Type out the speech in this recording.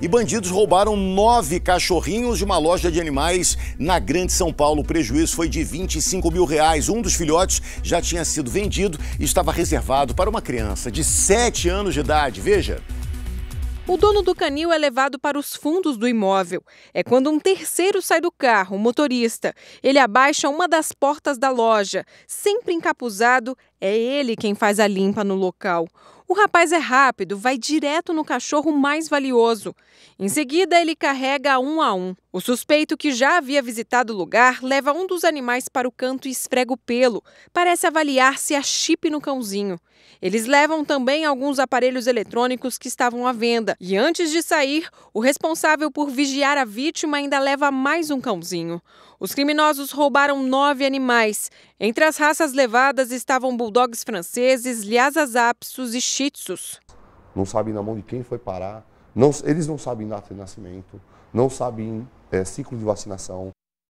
E bandidos roubaram nove cachorrinhos de uma loja de animais na Grande São Paulo. O prejuízo foi de 25 mil reais. Um dos filhotes já tinha sido vendido e estava reservado para uma criança de 7 anos de idade. Veja. O dono do canil é levado para os fundos do imóvel. É quando um terceiro sai do carro, o motorista. Ele abaixa uma das portas da loja. Sempre encapuzado, é ele quem faz a limpa no local. O rapaz é rápido, vai direto no cachorro mais valioso. Em seguida, ele carrega um a um. O suspeito, que já havia visitado o lugar, leva um dos animais para o canto e esfrega o pelo. Parece avaliar se há chip no cãozinho. Eles levam também alguns aparelhos eletrônicos que estavam à venda. E antes de sair, o responsável por vigiar a vítima ainda leva mais um cãozinho. Os criminosos roubaram nove animais. Entre as raças levadas estavam bulldogs franceses, lhasas apsos e shih tzus. Não sabem na mão de quem foi parar, não, eles não sabem data de nascimento, não sabem é, ciclo de vacinação,